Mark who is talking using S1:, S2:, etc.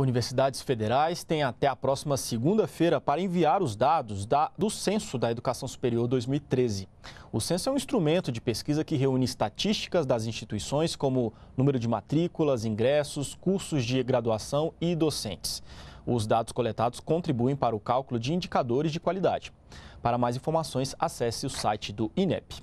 S1: Universidades federais têm até a próxima segunda-feira para enviar os dados da, do Censo da Educação Superior 2013. O censo é um instrumento de pesquisa que reúne estatísticas das instituições, como número de matrículas, ingressos, cursos de graduação e docentes. Os dados coletados contribuem para o cálculo de indicadores de qualidade. Para mais informações, acesse o site do INEP.